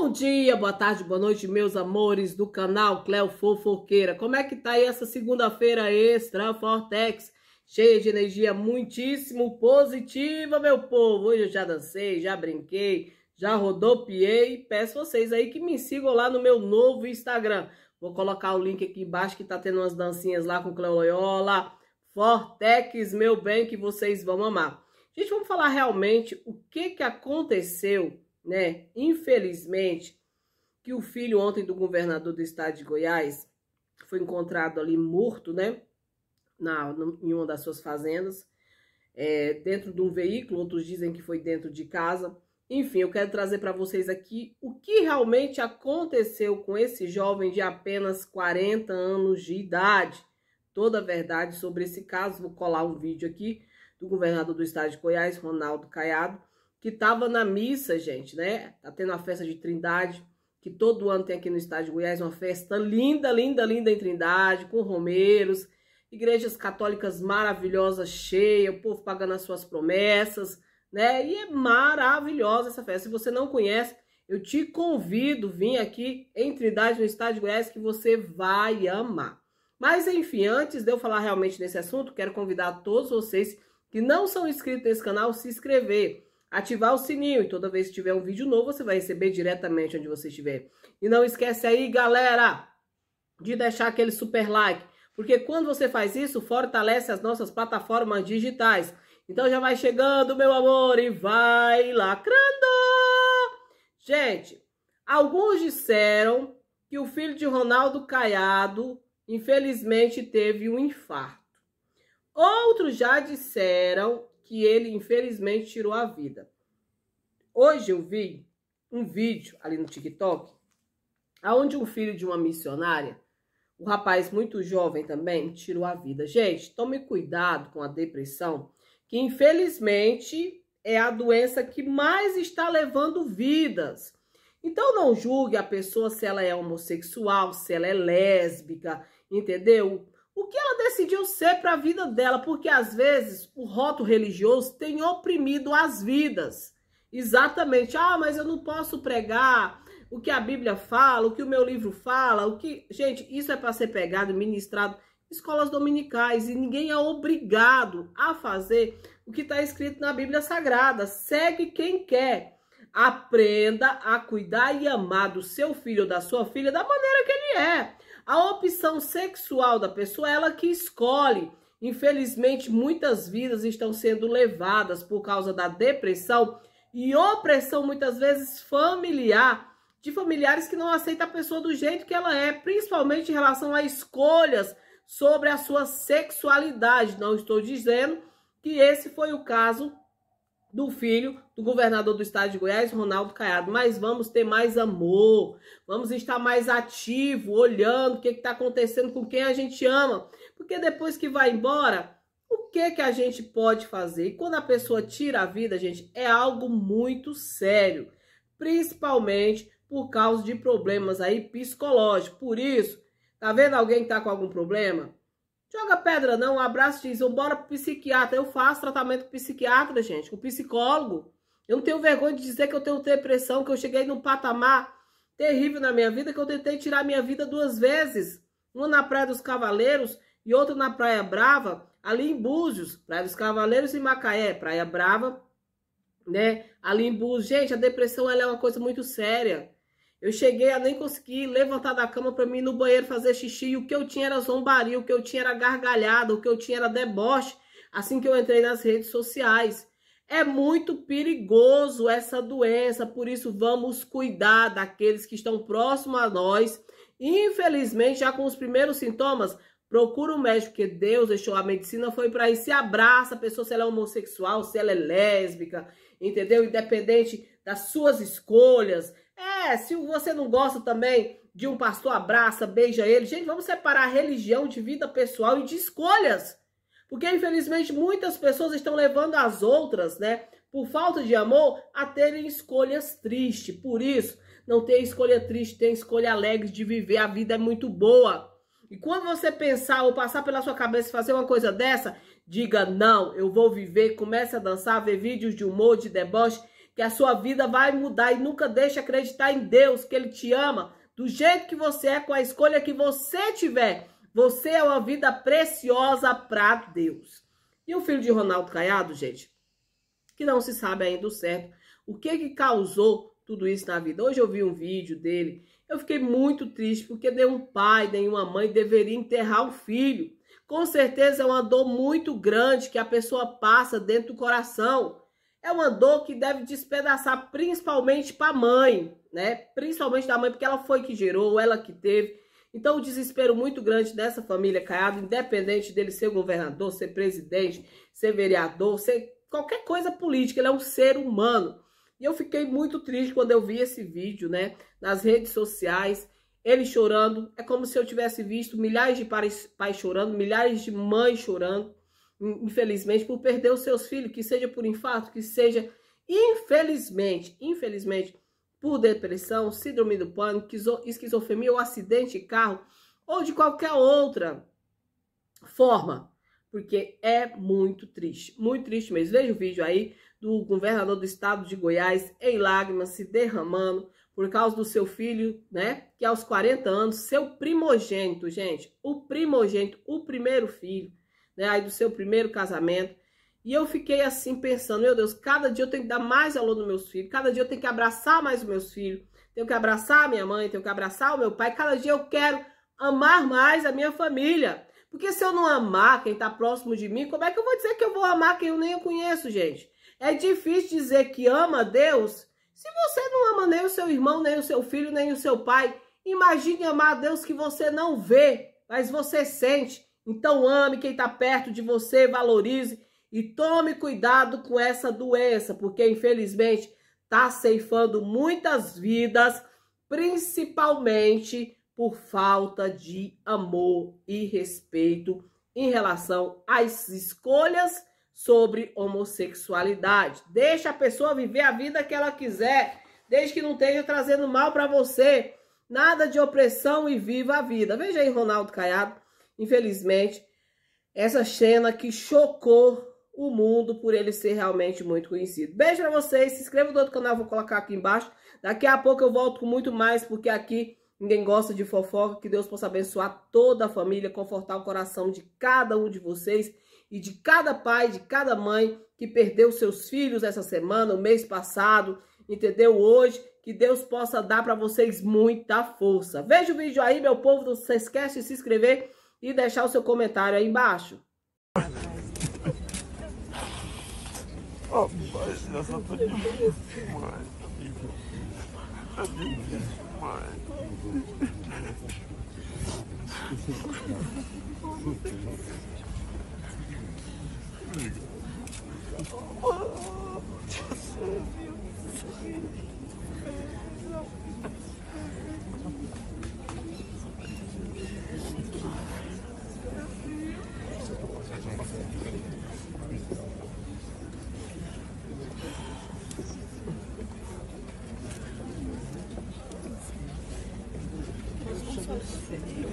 Bom dia, boa tarde, boa noite, meus amores do canal Cléo Fofoqueira. Como é que tá aí essa segunda-feira extra, Fortex? Cheia de energia muitíssimo positiva, meu povo. Hoje eu já dancei, já brinquei, já rodopiei. Peço vocês aí que me sigam lá no meu novo Instagram. Vou colocar o link aqui embaixo que tá tendo umas dancinhas lá com Cléo Loyola. Fortex, meu bem, que vocês vão amar. Gente, vamos falar realmente o que que aconteceu né? Infelizmente, que o filho ontem do governador do estado de Goiás foi encontrado ali morto, né? Na, em uma das suas fazendas, é, dentro de um veículo, outros dizem que foi dentro de casa. Enfim, eu quero trazer para vocês aqui o que realmente aconteceu com esse jovem de apenas 40 anos de idade. Toda a verdade sobre esse caso, vou colar um vídeo aqui do governador do estado de Goiás, Ronaldo Caiado, que estava na missa, gente, né? Tá tendo a festa de Trindade, que todo ano tem aqui no estado de Goiás, uma festa linda, linda, linda em Trindade, com romeiros, igrejas católicas maravilhosas, cheia, o povo pagando as suas promessas, né? E é maravilhosa essa festa. Se você não conhece, eu te convido, vim aqui em Trindade, no estado de Goiás, que você vai amar. Mas enfim, antes de eu falar realmente nesse assunto, quero convidar todos vocês que não são inscritos nesse canal se inscrever ativar o sininho e toda vez que tiver um vídeo novo você vai receber diretamente onde você estiver. E não esquece aí, galera, de deixar aquele super like, porque quando você faz isso, fortalece as nossas plataformas digitais. Então já vai chegando, meu amor, e vai lacrando! Gente, alguns disseram que o filho de Ronaldo Caiado, infelizmente, teve um infarto. Outros já disseram que ele infelizmente tirou a vida. Hoje eu vi um vídeo ali no TikTok, aonde um filho de uma missionária, o um rapaz muito jovem também, tirou a vida. Gente, tome cuidado com a depressão, que infelizmente é a doença que mais está levando vidas. Então não julgue a pessoa se ela é homossexual, se ela é lésbica, entendeu? o que ela decidiu ser para a vida dela, porque às vezes o rótulo religioso tem oprimido as vidas. Exatamente. Ah, mas eu não posso pregar o que a Bíblia fala, o que o meu livro fala, o que. Gente, isso é para ser pegado, ministrado escolas dominicais e ninguém é obrigado a fazer o que está escrito na Bíblia Sagrada. Segue quem quer. Aprenda a cuidar e amar do seu filho ou da sua filha da maneira que ele é. A opção sexual da pessoa, é ela que escolhe. Infelizmente, muitas vidas estão sendo levadas por causa da depressão e opressão, muitas vezes familiar, de familiares que não aceitam a pessoa do jeito que ela é, principalmente em relação a escolhas sobre a sua sexualidade. Não estou dizendo que esse foi o caso do filho do governador do estado de Goiás, Ronaldo Caiado. Mas vamos ter mais amor, vamos estar mais ativo, olhando o que está acontecendo com quem a gente ama. Porque depois que vai embora, o que, que a gente pode fazer? E quando a pessoa tira a vida, gente, é algo muito sério. Principalmente por causa de problemas aí psicológicos. Por isso, tá vendo alguém que tá com algum problema? Joga pedra não, Um abraço diz, bora pro psiquiatra. Eu faço tratamento com psiquiatra, gente, com psicólogo. Eu não tenho vergonha de dizer que eu tenho depressão, que eu cheguei num patamar terrível na minha vida, que eu tentei tirar minha vida duas vezes. Uma na Praia dos Cavaleiros e outra na Praia Brava, ali em Búzios. Praia dos Cavaleiros e Macaé, Praia Brava, né? Ali em Búzios. Gente, a depressão ela é uma coisa muito séria. Eu cheguei a nem conseguir levantar da cama para mim ir no banheiro fazer xixi. E o que eu tinha era zombaria, o que eu tinha era gargalhada, o que eu tinha era deboche. Assim que eu entrei nas redes sociais. É muito perigoso essa doença, por isso vamos cuidar daqueles que estão próximos a nós. Infelizmente, já com os primeiros sintomas, procura um médico, porque Deus deixou a medicina, foi para isso. Se abraça a pessoa, se ela é homossexual, se ela é lésbica, entendeu? Independente das suas escolhas, é, se você não gosta também de um pastor, abraça, beija ele. Gente, vamos separar religião de vida pessoal e de escolhas. Porque, infelizmente, muitas pessoas estão levando as outras, né, por falta de amor, a terem escolhas tristes. Por isso, não tem escolha triste, tem escolha alegre de viver. A vida é muito boa. E quando você pensar ou passar pela sua cabeça fazer uma coisa dessa, diga não, eu vou viver, comece a dançar, ver vídeos de humor, de deboche que a sua vida vai mudar e nunca deixe acreditar em Deus, que Ele te ama do jeito que você é, com a escolha que você tiver. Você é uma vida preciosa para Deus. E o filho de Ronaldo Caiado, gente, que não se sabe ainda o certo, o que que causou tudo isso na vida. Hoje eu vi um vídeo dele, eu fiquei muito triste, porque nenhum pai, nenhuma mãe deveria enterrar o um filho. Com certeza é uma dor muito grande que a pessoa passa dentro do coração é uma dor que deve despedaçar principalmente para a mãe, né? Principalmente da mãe, porque ela foi que gerou, ela que teve. Então, o desespero muito grande dessa família Caiado, independente dele ser governador, ser presidente, ser vereador, ser qualquer coisa política, ele é um ser humano. E eu fiquei muito triste quando eu vi esse vídeo, né? Nas redes sociais, ele chorando. É como se eu tivesse visto milhares de pais, pais chorando, milhares de mães chorando infelizmente, por perder os seus filhos, que seja por infarto, que seja, infelizmente, infelizmente, por depressão, síndrome do pânico, esquizofrenia ou acidente de carro, ou de qualquer outra forma, porque é muito triste, muito triste mesmo. Veja o vídeo aí do governador do estado de Goiás em lágrimas, se derramando por causa do seu filho, né, que aos 40 anos, seu primogênito, gente, o primogênito, o primeiro filho, né, aí do seu primeiro casamento. E eu fiquei assim pensando, meu Deus, cada dia eu tenho que dar mais valor nos meus filhos, cada dia eu tenho que abraçar mais os meus filhos, tenho que abraçar a minha mãe, tenho que abraçar o meu pai, cada dia eu quero amar mais a minha família. Porque se eu não amar quem está próximo de mim, como é que eu vou dizer que eu vou amar quem eu nem conheço, gente? É difícil dizer que ama Deus se você não ama nem o seu irmão, nem o seu filho, nem o seu pai. Imagine amar Deus que você não vê, mas você sente. Então ame quem está perto de você, valorize e tome cuidado com essa doença, porque infelizmente está ceifando muitas vidas, principalmente por falta de amor e respeito em relação às escolhas sobre homossexualidade. Deixa a pessoa viver a vida que ela quiser, desde que não esteja trazendo mal para você. Nada de opressão e viva a vida. Veja aí Ronaldo Caiado infelizmente, essa cena que chocou o mundo por ele ser realmente muito conhecido. Beijo pra vocês, se inscreva no outro canal, vou colocar aqui embaixo. Daqui a pouco eu volto com muito mais, porque aqui ninguém gosta de fofoca. Que Deus possa abençoar toda a família, confortar o coração de cada um de vocês e de cada pai, de cada mãe que perdeu seus filhos essa semana, o mês passado, entendeu? Hoje, que Deus possa dar para vocês muita força. Veja o vídeo aí, meu povo, não se esquece de se inscrever e deixar o seu comentário aí embaixo. Oh, Спасибо.